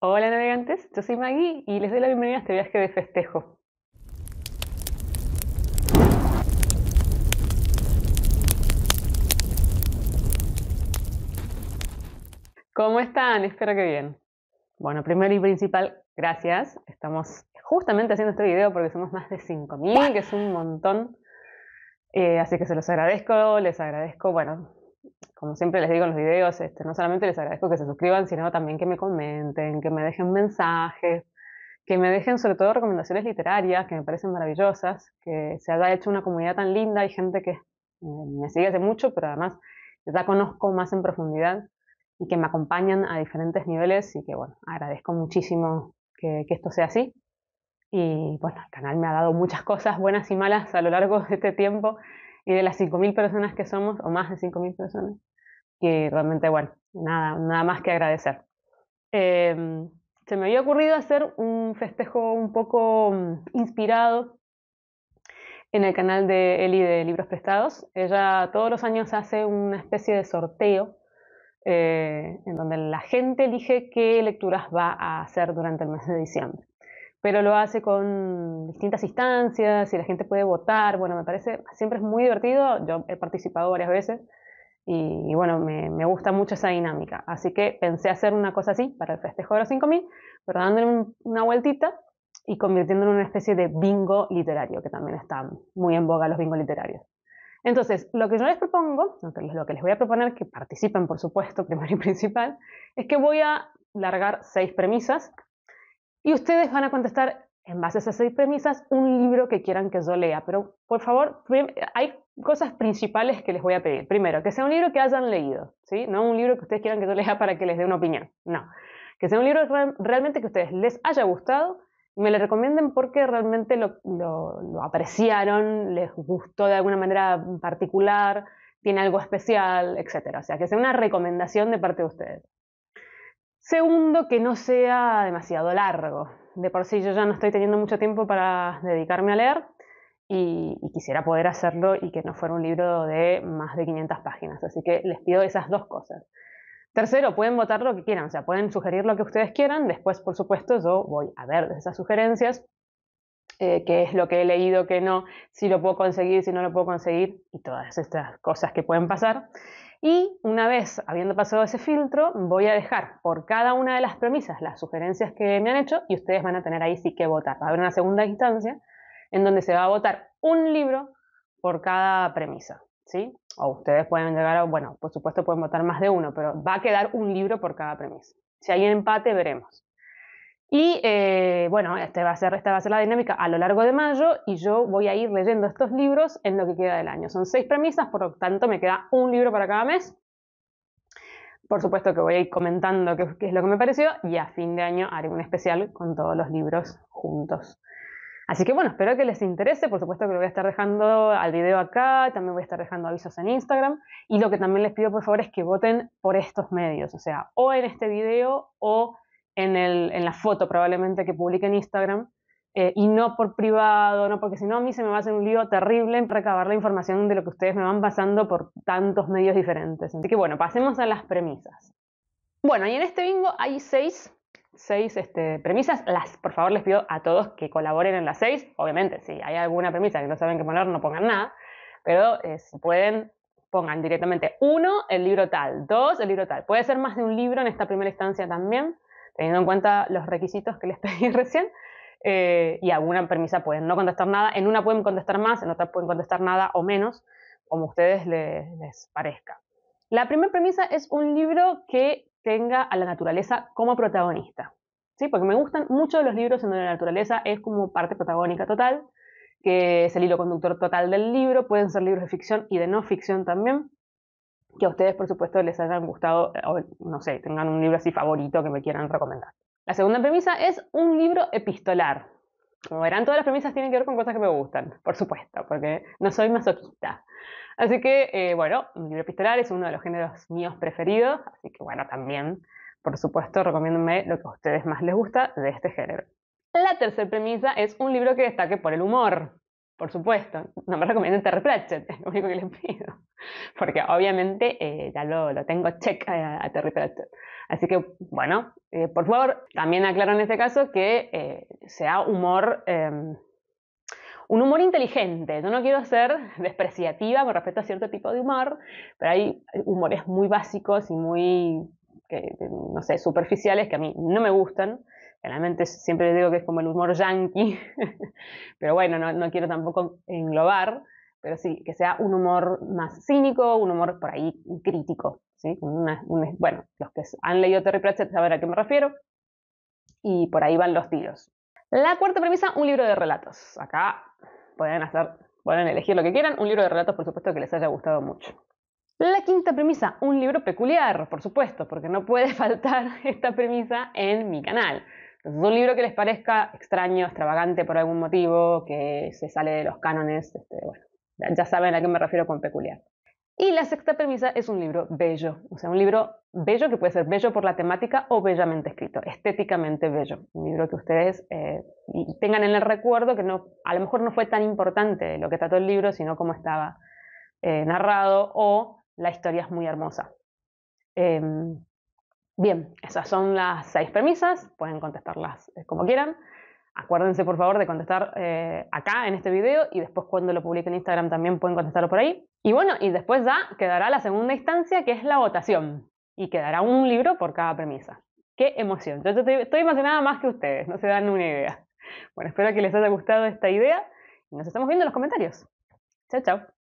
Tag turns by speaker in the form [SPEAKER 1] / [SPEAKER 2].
[SPEAKER 1] Hola navegantes, yo soy Maggie y les doy la bienvenida a este viaje de festejo. ¿Cómo están? Espero que bien. Bueno, primero y principal, gracias. Estamos justamente haciendo este video porque somos más de 5.000, que es un montón. Eh, así que se los agradezco, les agradezco, bueno, como siempre les digo en los videos, este, no solamente les agradezco que se suscriban, sino también que me comenten, que me dejen mensajes, que me dejen sobre todo recomendaciones literarias que me parecen maravillosas, que se haya hecho una comunidad tan linda, hay gente que me sigue hace mucho, pero además ya conozco más en profundidad y que me acompañan a diferentes niveles y que bueno, agradezco muchísimo que, esto sea así. Y bueno, el canal me ha dado muchas cosas buenas y malas a lo largo de este tiempo y de las 5.000 personas que somos, o más de 5.000 personas, que realmente, bueno, nada, nada más que agradecer. Em, se me había ocurrido hacer un festejo un poco mm, inspirado en el canal de Eli de Libros Prestados. Ella todos los años hace una especie de sorteo eh, en donde la gente elige qué lecturas va a hacer durante el mes de diciembre. Pero lo hace con distintas instancias y la gente puede votar. Bueno, me parece, siempre es muy divertido. Yo he participado varias veces y, bueno, me, gusta mucho esa dinámica. Así que pensé hacer una cosa así para el festejo de los 5.000, pero dándole una vueltita y convirtiéndolo en una especie de bingo literario, que también está muy en boga los bingos literarios. Entonces, lo que yo les propongo, lo que les voy a proponer, que participen por supuesto, primero y principal, es que voy a largar seis premisas y ustedes van a contestar en base a esas seis premisas un libro que quieran que yo lea. Pero por favor, hay cosas principales que les voy a pedir. Primero, que sea un libro que hayan leído, ¿sí? No un libro que ustedes quieran que yo lea para que les dé una opinión, no. Que sea un libro realmente que a ustedes les haya gustado y me lo recomienden porque realmente lo, apreciaron, les gustó de alguna manera particular, tiene algo especial, etc. O sea, que sea una recomendación de parte de ustedes. Segundo, que no sea demasiado largo. De por sí yo ya no estoy teniendo mucho tiempo para dedicarme a leer, y, quisiera poder hacerlo y que no fuera un libro de más de 500 páginas. Así que les pido esas dos cosas. Tercero, pueden votar lo que quieran, o sea, pueden sugerir lo que ustedes quieran. Después, por supuesto, yo voy a ver esas sugerencias, eh, qué es lo que he leído, qué no, si lo puedo conseguir, si no lo puedo conseguir y todas estas cosas que pueden pasar. Y una vez habiendo pasado ese filtro, voy a dejar por cada una de las premisas las sugerencias que me han hecho y ustedes van a tener ahí sí que votar. Va a haber una segunda instancia en donde se va a votar un libro por cada premisa, ¿sí? O ustedes pueden llegar a, bueno, por supuesto pueden votar más de uno, pero va a quedar un libro por cada premisa. Si hay un empate, veremos. Y eh, bueno, este va a ser, esta va a ser la dinámica a lo largo de mayo y yo voy a ir leyendo estos libros en lo que queda del año. Son seis premisas, por lo tanto me queda un libro para cada mes. Por supuesto que voy a ir comentando qué es lo que me pareció y a fin de año haré un especial con todos los libros juntos. Así que bueno, espero que les interese. Por supuesto que lo voy a estar dejando al video acá, también voy a estar dejando avisos en Instagram. Y lo que también les pido por favor es que voten por estos medios, o sea, o en este video o en, la foto probablemente que publique en Instagram. Eh, y no por privado, no porque si no a mí se me va a hacer un lío terrible en recabar la información de lo que ustedes me van pasando por tantos medios diferentes. Así que bueno, pasemos a las premisas. Bueno, y en este bingo hay seis seis este, premisas. Las, por favor, les pido a todos que colaboren en las seis. Obviamente, si hay alguna premisa que no saben qué poner, no pongan nada. Pero eh, si pueden, pongan directamente uno, el libro tal, dos, el libro tal. Puede ser más de un libro en esta primera instancia también, teniendo en cuenta los requisitos que les pedí recién. Eh, y alguna premisa pueden no contestar nada. En una pueden contestar más, en otra pueden contestar nada o menos, como a ustedes les, les parezca. La primera premisa es un libro que tenga a la naturaleza como protagonista. ¿Sí? Porque me gustan mucho los libros en donde la naturaleza es como parte protagónica total, que es el hilo conductor total del libro. Pueden ser libros de ficción y de no ficción también. Que a ustedes, por supuesto, les hayan gustado, eh, o no sé, tengan un libro así favorito que me quieran recomendar. La segunda premisa es un libro epistolar. Como verán, todas las premisas tienen que ver con cosas que me gustan, por supuesto, porque no soy masoquista. Así que, eh, bueno, mi libro epistolar es uno de los géneros míos preferidos, así que, bueno, también, por supuesto, recomiéndome lo que a ustedes más les gusta de este género. La tercera premisa es un libro que destaque por el humor, por supuesto. No me recomienden Terry Pratchett, es lo único que les pido. Porque obviamente eh, ya lo, tengo check a, a Terry Pratchett. Así que, bueno, eh, por favor, también aclaro en este caso que eh, sea humor, em, un humor inteligente. Yo no quiero ser despreciativa con respecto a cierto tipo de humor, pero hay eh, humores muy básicos y muy, no sé, superficiales que a mí no me gustan. Realmente siempre digo que es como el humor yankee, pero bueno, no quiero tampoco englobar pero sí, que sea un humor más cínico, un humor por ahí crítico. ¿sí? bueno, los que han leído Terry Pratchett saben a qué me refiero, y por ahí van los tiros. La cuarta premisa, un libro de relatos. Acá pueden, hacer, pueden elegir lo que quieran, un libro de relatos por supuesto que les haya gustado mucho. La quinta premisa, un libro peculiar, por supuesto, porque no puede faltar esta premisa en mi canal. un libro que les parezca extraño, extravagante por algún motivo, que se sale de los cánones, este, bueno, ya saben a qué me refiero con peculiar. Y la sexta premisa es un libro bello, o sea, un libro bello que puede ser bello por la temática o bellamente escrito, estéticamente bello. Un libro que ustedes eh, tengan en el recuerdo que no, a lo mejor no fue tan importante lo que trató el libro, sino cómo estaba eh, narrado o la historia es muy hermosa. Em, bien, esas son las seis premisas, pueden contestarlas eh, como quieran. Acuérdense, por favor, de contestar eh, acá en este video y después cuando lo publique en Instagram también pueden contestarlo por ahí. Y bueno, y después ya quedará la segunda instancia, que es la votación. Y quedará un libro por cada premisa. ¡Qué emoción! Yo, estoy, estoy emocionada más que ustedes, no se dan una idea. Bueno, espero que les haya gustado esta idea y nos estamos viendo en los comentarios. Chao, chao.